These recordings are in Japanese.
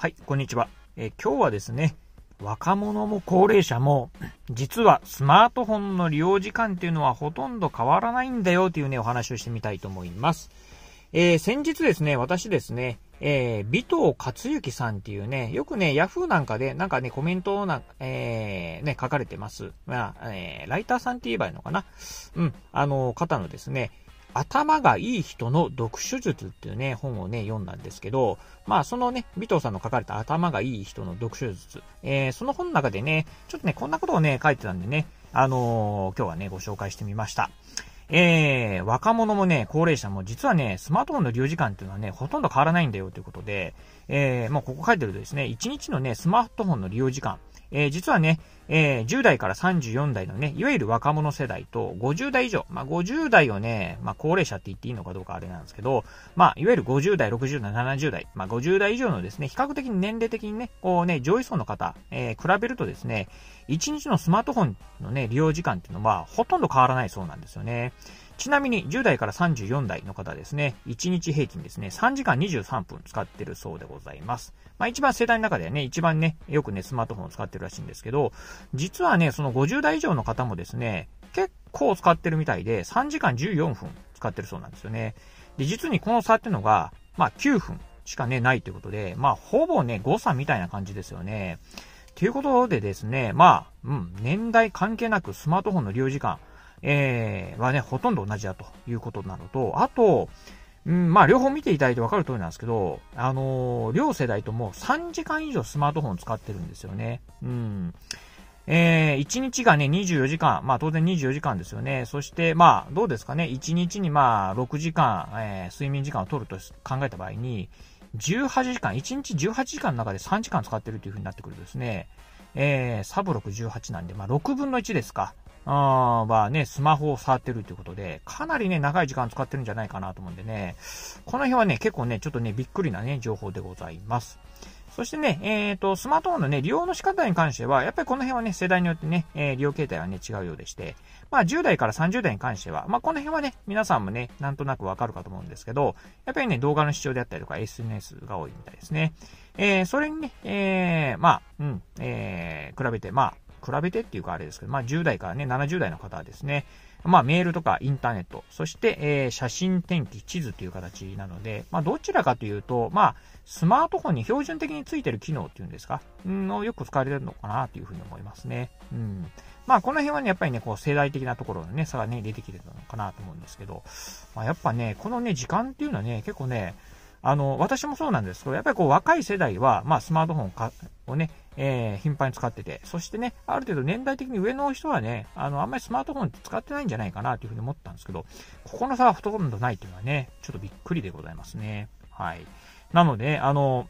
はい、こんにちは。え今日はですね、若者も高齢者も、実はスマートフォンの利用時間っていうのはほとんど変わらないんだよというね、お話をしてみたいと思います。えー、先日ですね、私ですね、えー、尾藤克之さんっていうね、よくね、ヤフーなんかで、なんかね、コメントな、えー、ね、書かれてます。まあ、えー、ライターさんって言えばいいのかな。うん、あの、方のですね、頭がいい人の読書術っていうね、本をね、読んだんですけど、まあ、そのね、尾藤さんの書かれた頭がいい人の読書術、えー、その本の中でね、ちょっとね、こんなことをね、書いてたんでね、あのー、今日はね、ご紹介してみました。えー、若者もね、高齢者も実はね、スマートフォンの利用時間っていうのはね、ほとんど変わらないんだよということで、えー、もうここ書いてるとですね、1日のね、スマートフォンの利用時間、えー、実はね、えー、10代から34代のね、いわゆる若者世代と50代以上、まあ、50代をね、まあ、高齢者って言っていいのかどうかあれなんですけど、まあ、いわゆる50代、60代、70代、まあ、50代以上のですね、比較的に年齢的にね、こうね、上位層の方、えー、比べるとですね、1日のスマートフォンのね、利用時間っていうのはほとんど変わらないそうなんですよね。ちなみに10代から34代の方ですね、1日平均ですね、3時間23分使ってるそうでございます。まあ一番世代の中ではね、一番ね、よくね、スマートフォンを使ってるらしいんですけど、実はね、その50代以上の方もですね、結構使ってるみたいで、3時間14分使ってるそうなんですよね。で、実にこの差っていうのが、まあ9分しかね、ないということで、まあほぼね、誤差みたいな感じですよね。ということでですね、まあ、うん、年代関係なくスマートフォンの利用時間、えー、はね、ほとんど同じだということなのと、あと、うん、まあ、両方見ていただいて分かる通りなんですけど、あのー、両世代とも3時間以上スマートフォン使ってるんですよね。うん。えー、1日がね、24時間、まあ当然24時間ですよね。そして、まあ、どうですかね、1日にまあ、6時間、えー、睡眠時間を取ると考えた場合に、18時間、1日18時間の中で3時間使ってるというふうになってくるとですね、えー、サブ618なんで、まあ、6分の1ですか。あはね、スマホを触ってるということで、かなりね、長い時間使ってるんじゃないかなと思うんでね、この辺はね、結構ね、ちょっとね、びっくりなね、情報でございます。そしてね、えっ、ー、と、スマートフォンのね、利用の仕方に関しては、やっぱりこの辺はね、世代によってね、えー、利用形態はね、違うようでして、まあ、10代から30代に関しては、まあ、この辺はね、皆さんもね、なんとなくわかるかと思うんですけど、やっぱりね、動画の視聴であったりとか、SNS が多いみたいですね。えー、それにね、えまあ、うん、え比べて、まあ、比べてっていうかあれですけど、まあ10代からね、70代の方はですね、まあメールとかインターネット、そして、えー、写真天気、地図という形なので、まあどちらかというと、まあスマートフォンに標準的についてる機能っていうんですか、んよく使われてるのかなというふうに思いますね。うん。まあこの辺はね、やっぱりね、こう世代的なところのね、差がね、出てきてるのかなと思うんですけど、まあやっぱね、このね、時間っていうのはね、結構ね、あの、私もそうなんですけど、やっぱりこう若い世代は、まあスマートフォンかをね、えー、頻繁に使ってて、そしてね、ある程度年代的に上の人はね、あの、あんまりスマートフォンって使ってないんじゃないかなというふうに思ったんですけど、ここの差はほとんどないというのはね、ちょっとびっくりでございますね。はい。なので、あの、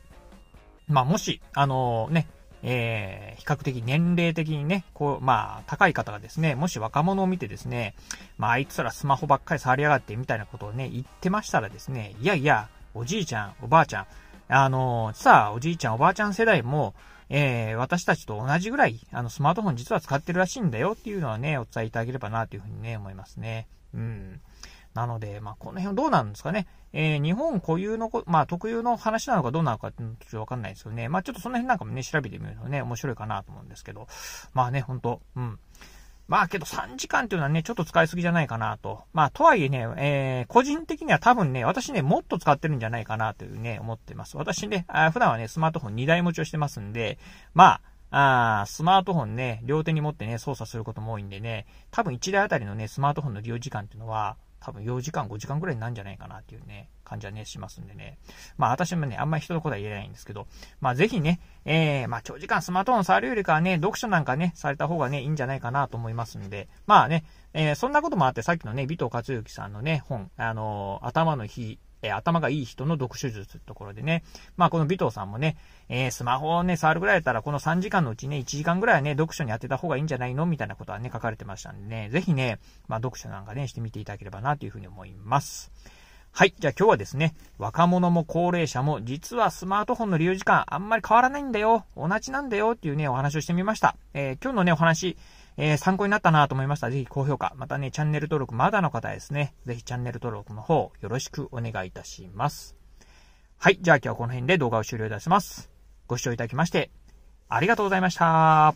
まあ、もし、あのね、えー、比較的年齢的にね、こう、まあ、高い方がですね、もし若者を見てですね、まあ、あいつらスマホばっかり触りやがってみたいなことをね、言ってましたらですね、いやいや、おじいちゃん、おばあちゃん、あの、さあ、おじいちゃん、おばあちゃん世代も、えー、私たちと同じぐらい、あの、スマートフォン実は使ってるらしいんだよっていうのはね、お伝えいただければな、というふうにね、思いますね。うん。なので、まあ、この辺どうなんですかね。えー、日本固有の、まあ、特有の話なのかどうなのかちょっとわかんないですよね。まあ、ちょっとその辺なんかもね、調べてみるのね、面白いかなと思うんですけど。まあね、ほんと、うん。まあけど3時間っていうのはね、ちょっと使いすぎじゃないかなと。まあとはいえね、えー、個人的には多分ね、私ね、もっと使ってるんじゃないかなというね、思ってます。私ね、あ普段はね、スマートフォン2台持ちをしてますんで、まあ、あスマートフォンね、両手に持ってね、操作することも多いんでね、多分1台あたりのね、スマートフォンの利用時間っていうのは、多分4時間、5時間ぐらいになるんじゃないかなっていうね、感じはね、しますんでね。まあ私もね、あんまり人のことは言えないんですけど、まあぜひね、えー、まあ長時間スマートフォン触るよりかはね、読書なんかね、された方がね、いいんじゃないかなと思いますんで、まあね、えー、そんなこともあってさっきのね、尾藤克之さんのね、本、あのー、頭の日え頭がいい人の読書術ってところでね、まあこの尾藤さんもね、えスマホをね、触るぐらいだったらこの3時間のうちね、1時間ぐらいはね、読書に当てた方がいいんじゃないのみたいなことはね、書かれてましたんでね、ぜひね、まあ読書なんかね、してみていただければなというふうに思います。はい。じゃあ今日はですね、若者も高齢者も実はスマートフォンの利用時間あんまり変わらないんだよ。同じなんだよっていうね、お話をしてみました。えー、今日のね、お話、えー、参考になったなと思いました。ら、ぜひ高評価、またね、チャンネル登録まだの方ですね、ぜひチャンネル登録の方よろしくお願いいたします。はい、じゃあ今日はこの辺で動画を終了いたします。ご視聴いただきまして、ありがとうございました。